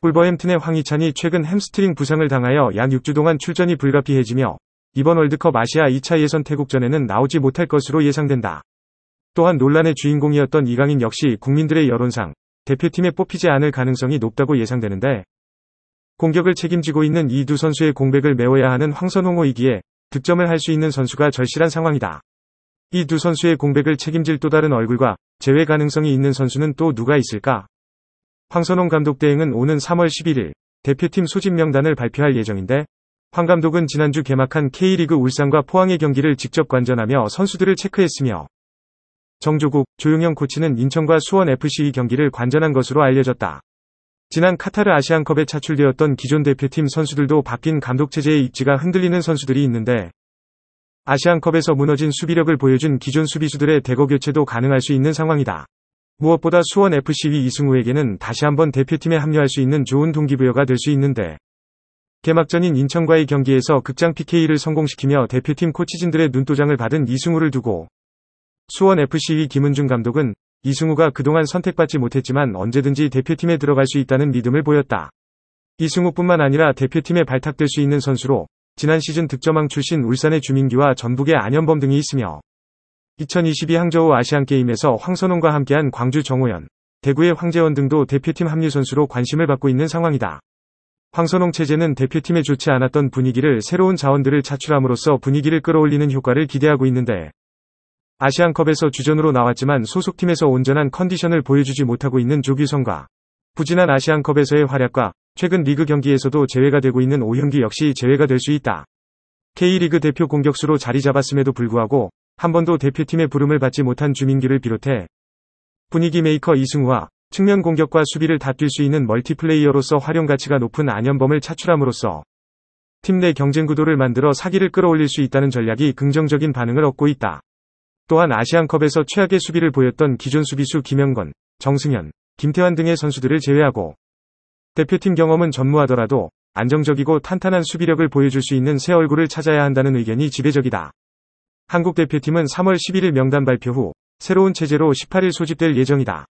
꿀버햄튼의 황희찬이 최근 햄스트링 부상을 당하여 약 6주 동안 출전이 불가피해지며 이번 월드컵 아시아 2차 예선 태국전에는 나오지 못할 것으로 예상된다. 또한 논란의 주인공이었던 이강인 역시 국민들의 여론상 대표팀에 뽑히지 않을 가능성이 높다고 예상되는데 공격을 책임지고 있는 이 두 선수의 공백을 메워야 하는 황선홍호이기에 득점을 할 수 있는 선수가 절실한 상황이다. 이 두 선수의 공백을 책임질 또 다른 얼굴과 제외 가능성이 있는 선수는 또 누가 있을까? 황선홍 감독 대행은 오는 3월 11일 대표팀 소집 명단을 발표할 예정인데 황 감독은 지난주 개막한 K리그 울산과 포항의 경기를 직접 관전하며 선수들을 체크했으며 정조국, 조용영 코치는 인천과 수원FC의 경기를 관전한 것으로 알려졌다. 지난 카타르 아시안컵에 차출되었던 기존 대표팀 선수들도 바뀐 감독 체제의 입지가 흔들리는 선수들이 있는데 아시안컵에서 무너진 수비력을 보여준 기존 수비수들의 대거 교체도 가능할 수 있는 상황이다. 무엇보다 수원 FC위 이승우에게는 다시 한번 대표팀에 합류할 수 있는 좋은 동기부여가 될 수 있는데 개막전인 인천과의 경기에서 극장 PK를 성공시키며 대표팀 코치진들의 눈도장을 받은 이승우를 두고 수원 FC위 김은중 감독은 이승우가 그동안 선택받지 못했지만 언제든지 대표팀에 들어갈 수 있다는 믿음을 보였다. 이승우뿐만 아니라 대표팀에 발탁될 수 있는 선수로 지난 시즌 득점왕 출신 울산의 주민기와 전북의 안현범 등이 있으며 2022 항저우 아시안게임에서 황선홍과 함께한 광주 정호연, 대구의 황재원 등도 대표팀 합류 선수로 관심을 받고 있는 상황이다. 황선홍 체제는 대표팀에 좋지 않았던 분위기를 새로운 자원들을 차출함으로써 분위기를 끌어올리는 효과를 기대하고 있는데 아시안컵에서 주전으로 나왔지만 소속팀에서 온전한 컨디션을 보여주지 못하고 있는 조규성과 부진한 아시안컵에서의 활약과 최근 리그 경기에서도 제외가 되고 있는 오현기 역시 제외가 될 수 있다. K리그 대표 공격수로 자리 잡았음에도 불구하고 한 번도 대표팀의 부름을 받지 못한 주민기를 비롯해 분위기 메이커 이승우와 측면 공격과 수비를 다 뛸 수 있는 멀티플레이어로서 활용 가치가 높은 안현범을 차출함으로써 팀 내 경쟁 구도를 만들어 사기를 끌어올릴 수 있다는 전략이 긍정적인 반응을 얻고 있다. 또한 아시안컵에서 최악의 수비를 보였던 기존 수비수 김영건, 정승현, 김태환 등의 선수들을 제외하고 대표팀 경험은 전무하더라도 안정적이고 탄탄한 수비력을 보여줄 수 있는 새 얼굴을 찾아야 한다는 의견이 지배적이다. 한국 대표팀은 3월 11일 명단 발표 후 새로운 체제로 18일 소집될 예정이다.